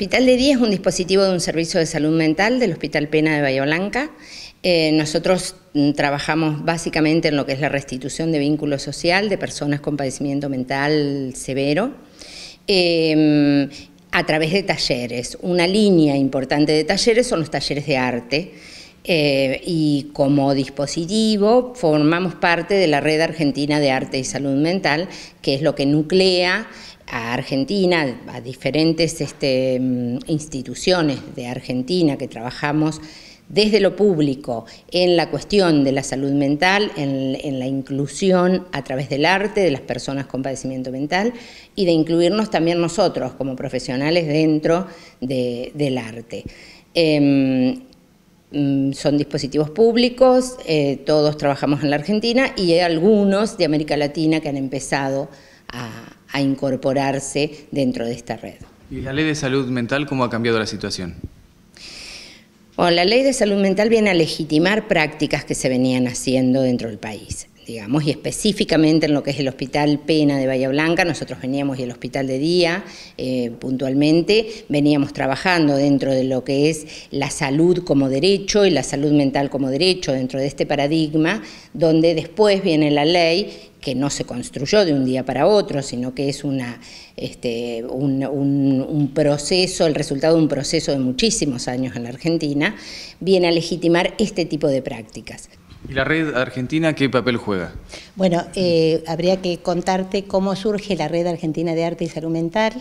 Hospital de Día es un dispositivo de un servicio de salud mental del Hospital Pena de Bahía Blanca. Eh, nosotros mm, trabajamos básicamente en lo que es la restitución de vínculo social de personas con padecimiento mental severo. Em, a través de talleres. Una línea importante de talleres son los talleres de arte. Eh, y como dispositivo formamos parte de la Red Argentina de Arte y Salud Mental, que es lo que nuclea a Argentina, a diferentes este, mm, instituciones de Argentina que trabajamos desde lo público en la cuestión de la salud mental, en, la inclusión a través del arte de las personas con padecimiento mental y de incluirnos también nosotros como profesionales dentro del arte. Em, Mm, son dispositivos públicos, eh, todos trabajamos en la Argentina y hay algunos de América Latina que han empezado a, a, incorporarse dentro de esta red. ¿Y la ley de salud mental cómo ha cambiado la situación? Bueno, la ley de salud mental viene a legitimar prácticas que se venían haciendo dentro del país digamos, y específicamente en lo que es el Hospital Pena de Bahía Blanca, nosotros veníamos y el Hospital de Día, eh, puntualmente, veníamos trabajando dentro de lo que es la salud como derecho y la salud mental como derecho, dentro de este paradigma, donde después viene la ley que no se construyó de un día para otro, sino que es una, este, un, un, proceso, el resultado de un proceso de muchísimos años en la Argentina, viene a legitimar este tipo de prácticas. ¿Y la red argentina qué papel juega? Bueno, eh, habría que contarte cómo surge la red argentina de arte y salud mental.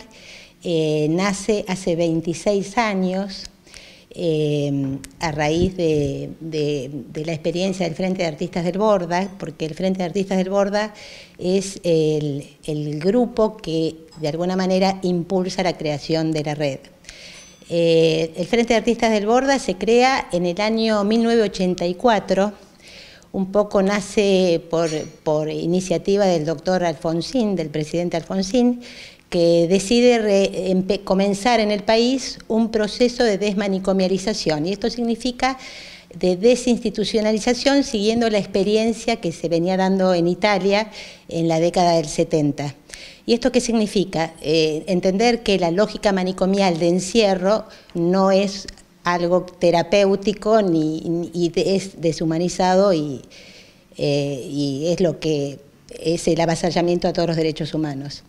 Eh, nace hace 26 años eh, a raíz de, la experiencia del Frente de Artistas del Borda, porque el Frente de Artistas del Borda es el, grupo que de alguna manera impulsa la creación de la red. el Frente de Artistas del Borda se crea en el año 1984 un poco nace por, iniciativa del doctor Alfonsín, del presidente Alfonsín, que decide comenzar en el país un proceso de desmanicomialización. Y esto significa de desinstitucionalización siguiendo la experiencia que se venía dando en Italia en la década del 70. ¿Y esto qué significa? Eh, entender que la lógica manicomial de encierro no es algo terapéutico ni, y es deshumanizado y, eh, y es lo que es el avasallamiento a todos los derechos humanos.